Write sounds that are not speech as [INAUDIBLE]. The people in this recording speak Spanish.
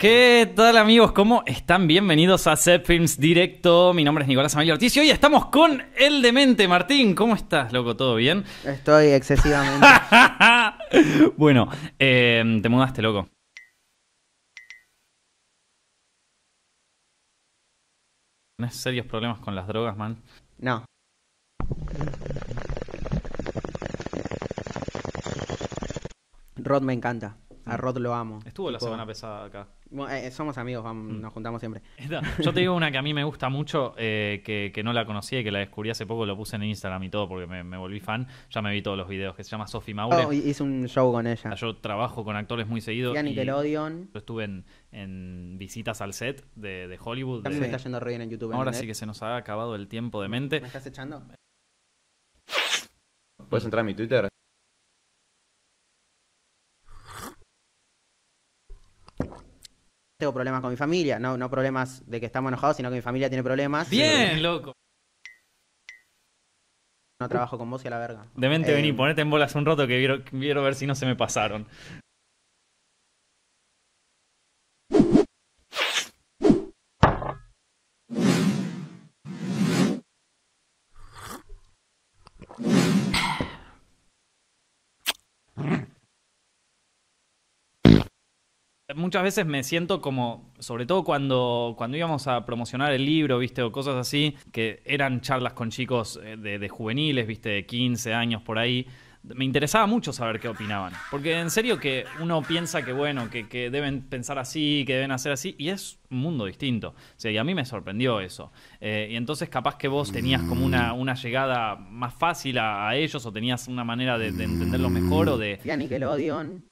¿Qué tal amigos? ¿Cómo están? Bienvenidos a ser Directo. Mi nombre es Nicolás Amelio Ortiz y hoy estamos con El Demente. Martín, ¿cómo estás, loco? ¿Todo bien? Estoy excesivamente. [LAUGHS] bueno, eh, te mudaste, loco. ¿Tienes serios problemas con las drogas, man? No. Rod me encanta a Rod lo amo. Estuvo la semana pesada acá. Eh, somos amigos, mm. nos juntamos siempre. [LAUGHS] Yo te digo una que a mí me gusta mucho, eh, que, no la conocía y que la descubrí hace poco, lo puse en Instagram y todo porque me, volví fan. Ya me vi todos los videos, que se llama Sofi Maure. Oh, hice un show con ella. Ah, yo trabajo con actores muy seguidos. Y Nickelodeon. Yo estuve en, visitas al set de, Hollywood. me está yendo en YouTube. Ahora sí que se nos ha acabado el tiempo de mente. ¿Me estás echando? ¿Puedes entrar a mi Twitter? tengo problemas con mi familia, no, no problemas de que estamos enojados, sino que mi familia tiene problemas. Bien, loco. No trabajo con vos y a la verga. Demente, eh, vení, ponete en bolas un rato que quiero ver si no se me pasaron. muchas veces me siento como, sobre todo cuando, cuando íbamos a promocionar el libro, viste, o cosas así, que eran charlas con chicos eh, de, juveniles, viste, de 15 años por ahí me interesaba mucho saber qué opinaban. Porque en serio que uno piensa que, bueno, que, deben pensar así, que deben hacer así, y es un mundo distinto. y a mí me sorprendió eso. Eh, y entonces capaz que vos tenías como una, una llegada más fácil a, ellos, o tenías una manera de, de entenderlo mejor, o de... Ya odio.